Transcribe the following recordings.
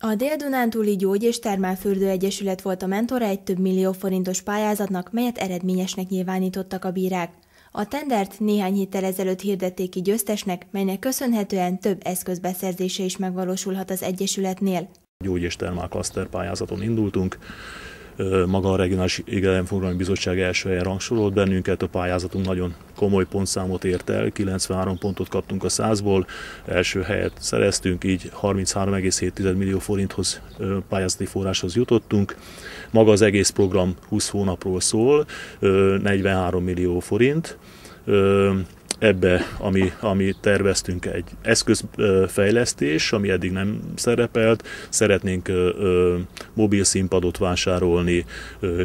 A Dél-Dunántúli Gyógy és Termálfürdő Egyesület volt a mentora egy több millió forintos pályázatnak, melyet eredményesnek nyilvánítottak a bírák. A tendert néhány héttel ezelőtt hirdették ki győztesnek, melynek köszönhetően több eszközbeszerzése is megvalósulhat az Egyesületnél. Gyógy és Termál pályázaton indultunk, maga a Regionális Égelemforgalmi Bizottság első helyen rangsorolt bennünket, a pályázatunk nagyon komoly pontszámot ért el, 93 pontot kaptunk a 100-ból, első helyet szereztünk, így 33,7 millió forinthoz pályázati forráshoz jutottunk. Maga az egész program 20 hónapról szól, 43 millió forint ebbe, ami, ami terveztünk egy eszközfejlesztés, ami eddig nem szerepelt. Szeretnénk mobil színpadot vásárolni,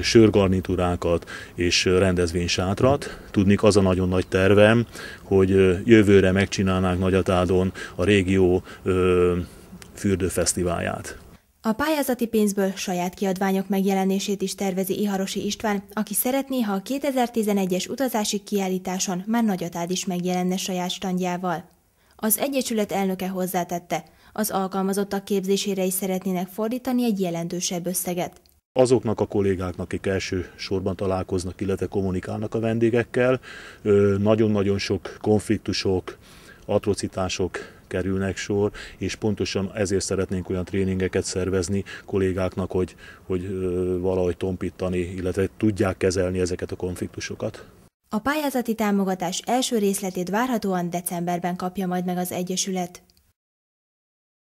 sörgarnitúrákat és rendezvénysátrat. Tudnik, az a nagyon nagy tervem, hogy jövőre megcsinálnánk Nagyatádon a régió fürdőfesztiválját. A pályázati pénzből saját kiadványok megjelenését is tervezi Iharosi István, aki szeretné, ha a 2011-es utazási kiállításon már nagyatád is megjelenne saját standjával. Az Egyesület elnöke hozzátette, az alkalmazottak képzésére is szeretnének fordítani egy jelentősebb összeget. Azoknak a kollégáknak, akik első sorban találkoznak, illetve kommunikálnak a vendégekkel, nagyon-nagyon sok konfliktusok, atrocitások kerülnek sor, és pontosan ezért szeretnénk olyan tréningeket szervezni kollégáknak, hogy, hogy valahogy tompítani, illetve tudják kezelni ezeket a konfliktusokat. A pályázati támogatás első részletét várhatóan decemberben kapja majd meg az Egyesület.